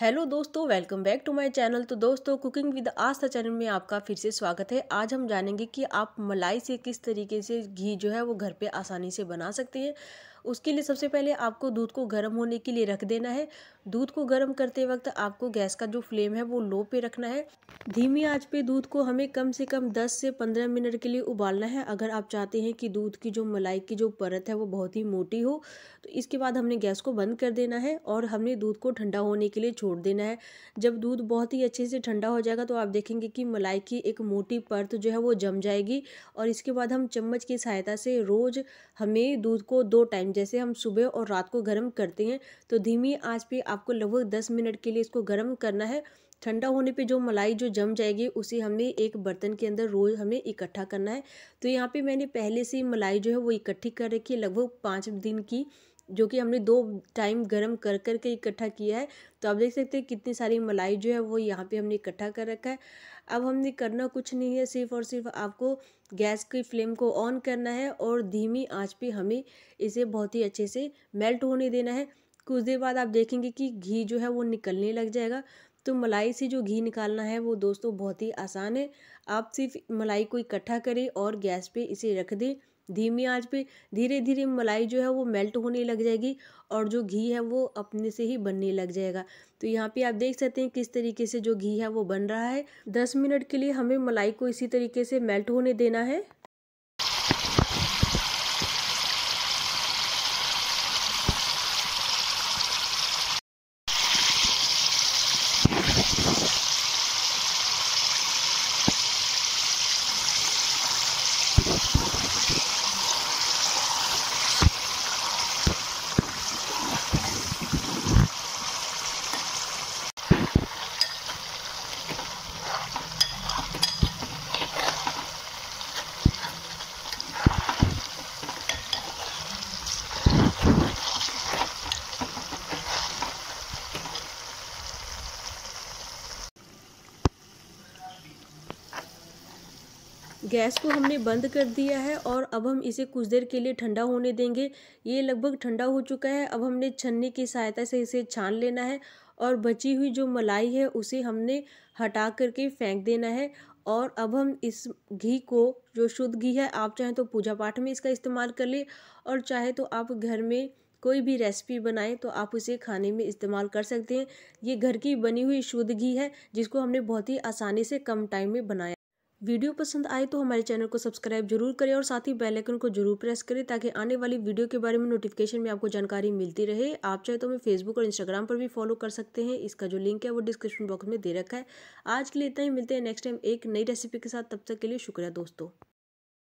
hello दोस्तों welcome back to my channel तो दोस्तों कुकिंग विद आस्था चैनल में आपका फिर से स्वागत है आज हम जानेंगे कि आप मलाई से किस तरीके से घी जो है वो घर पे आसानी से बना सकते हैं उसके लिए सबसे पहले आपको दूध को गर्म होने के लिए रख देना है दूध को गर्म करते वक्त आपको गैस का जो फ्लेम है वो लो पे रखना है धीमी आंच पे दूध को हमें कम से कम 10 से 15 मिनट के लिए उबालना है अगर आप चाहते हैं कि दूध की जो मलाई की जो परत है वो बहुत ही मोटी हो तो इसके बाद हमने गैस को बंद कर देना है और हमने दूध को ठंडा होने के लिए छोड़ देना है जब दूध बहुत ही अच्छे से ठंडा हो जाएगा तो आप देखेंगे कि मलाई की एक मोटी परत जो है वो जम जाएगी और इसके बाद हम चम्मच की सहायता से रोज़ हमें दूध को दो टाइम जैसे हम सुबह और रात को गर्म करते हैं तो धीमी आँच पे आपको लगभग दस मिनट के लिए इसको गर्म करना है ठंडा होने पे जो मलाई जो जम जाएगी उसे हमने एक बर्तन के अंदर रोज़ हमें इकट्ठा करना है तो यहाँ पे मैंने पहले से मलाई जो है वो इकट्ठी कर रखी है लगभग पाँच दिन की जो कि हमने दो टाइम गर्म कर कर के इकट्ठा किया है तो आप देख सकते हैं कितनी सारी मलाई जो है वो यहाँ पे हमने इकट्ठा कर रखा है अब हमने करना कुछ नहीं है सिर्फ और सिर्फ आपको गैस की फ्लेम को ऑन करना है और धीमी आंच पे हमें इसे बहुत ही अच्छे से मेल्ट होने देना है कुछ देर बाद आप देखेंगे कि घी जो है वो निकलने लग जाएगा तो मलाई से जो घी निकालना है वो दोस्तों बहुत ही आसान है आप सिर्फ मलाई को इकट्ठा करें और गैस पर इसे रख दें धीमी आंच पे धीरे धीरे मलाई जो है वो मेल्ट होने लग जाएगी और जो घी है वो अपने से ही बनने लग जाएगा तो यहाँ पे आप देख सकते हैं किस तरीके से जो घी है वो बन रहा है दस मिनट के लिए हमें मलाई को इसी तरीके से मेल्ट होने देना है गैस को हमने बंद कर दिया है और अब हम इसे कुछ देर के लिए ठंडा होने देंगे ये लगभग ठंडा हो चुका है अब हमने छन्नी की सहायता से इसे छान लेना है और बची हुई जो मलाई है उसे हमने हटा करके फेंक देना है और अब हम इस घी को जो शुद्ध घी है आप चाहें तो पूजा पाठ में इसका इस्तेमाल कर लें और चाहे तो आप घर में कोई भी रेसिपी बनाएं तो आप उसे खाने में इस्तेमाल कर सकते हैं ये घर की बनी हुई शुद्ध घी है जिसको हमने बहुत ही आसानी से कम टाइम में बनाया वीडियो पसंद आए तो हमारे चैनल को सब्सक्राइब जरूर करें और साथ ही बेल आइकन को जरूर प्रेस करें ताकि आने वाली वीडियो के बारे में नोटिफिकेशन में आपको जानकारी मिलती रहे आप चाहे तो हमें फेसबुक और इंस्टाग्राम पर भी फॉलो कर सकते हैं इसका जो लिंक है वो डिस्क्रिप्शन बॉक्स में दे रखा है आज के लिए इतना ही मिलते हैं नेक्स्ट टाइम एक नई रेसिपी के साथ तब तक के लिए शुक्रिया दोस्तों